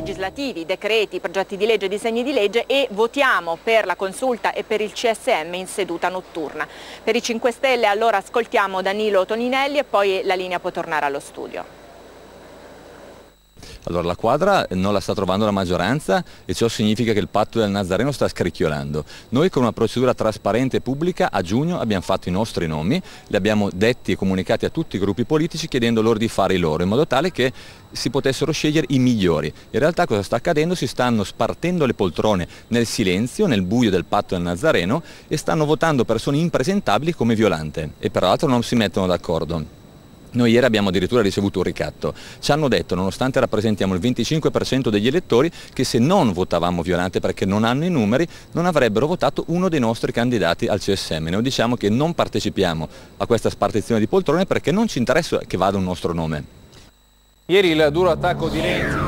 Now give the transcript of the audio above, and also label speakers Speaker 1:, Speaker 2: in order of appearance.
Speaker 1: legislativi, decreti, progetti di legge, disegni di legge e votiamo per la consulta e per il CSM in seduta notturna. Per i 5 Stelle allora ascoltiamo Danilo Toninelli e poi la linea può tornare allo studio.
Speaker 2: Allora la quadra non la sta trovando la maggioranza e ciò significa che il patto del Nazareno sta scricchiolando. Noi con una procedura trasparente e pubblica a giugno abbiamo fatto i nostri nomi, li abbiamo detti e comunicati a tutti i gruppi politici chiedendo loro di fare i loro in modo tale che si potessero scegliere i migliori. In realtà cosa sta accadendo? Si stanno spartendo le poltrone nel silenzio, nel buio del patto del Nazareno e stanno votando persone impresentabili come violante e peraltro non si mettono d'accordo. Noi ieri abbiamo addirittura ricevuto un ricatto. Ci hanno detto, nonostante rappresentiamo il 25% degli elettori, che se non votavamo Violante perché non hanno i numeri, non avrebbero votato uno dei nostri candidati al CSM. Noi diciamo che non partecipiamo a questa spartizione di poltrone perché non ci interessa che vada un nostro nome. Ieri il duro attacco di Renzi